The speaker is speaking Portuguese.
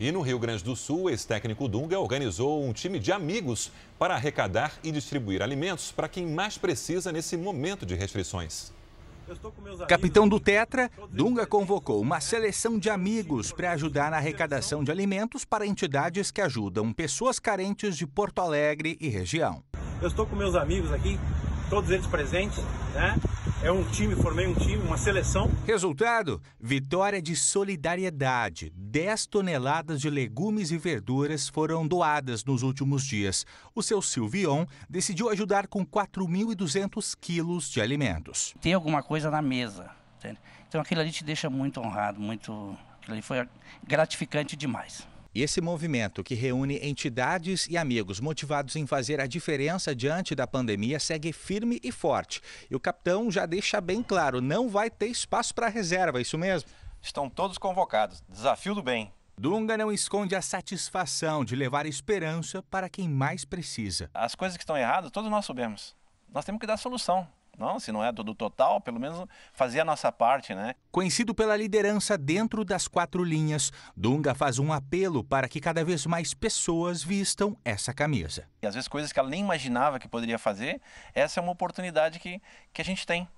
E no Rio Grande do Sul, ex-técnico Dunga organizou um time de amigos para arrecadar e distribuir alimentos para quem mais precisa nesse momento de restrições. Capitão do Tetra, Dunga convocou uma seleção de amigos para ajudar na arrecadação de alimentos para entidades que ajudam pessoas carentes de Porto Alegre e região. Eu estou com meus amigos aqui, todos eles presentes, né? é um time, formei um time, uma seleção. Resultado: vitória de solidariedade. 10 toneladas de legumes e verduras foram doadas nos últimos dias. O seu Silvion decidiu ajudar com 4.200 quilos de alimentos. Tem alguma coisa na mesa. Entende? Então aquilo ali te deixa muito honrado, muito. Aquilo ali foi gratificante demais. Esse movimento, que reúne entidades e amigos motivados em fazer a diferença diante da pandemia, segue firme e forte. E o capitão já deixa bem claro: não vai ter espaço para reserva, é isso mesmo? Estão todos convocados. Desafio do bem. Dunga não esconde a satisfação de levar esperança para quem mais precisa. As coisas que estão erradas, todos nós sabemos. Nós temos que dar solução não, se não é do total, pelo menos fazer a nossa parte, né? Conhecido pela liderança dentro das quatro linhas, Dunga faz um apelo para que cada vez mais pessoas vistam essa camisa. E às vezes coisas que ela nem imaginava que poderia fazer, essa é uma oportunidade que, que a gente tem.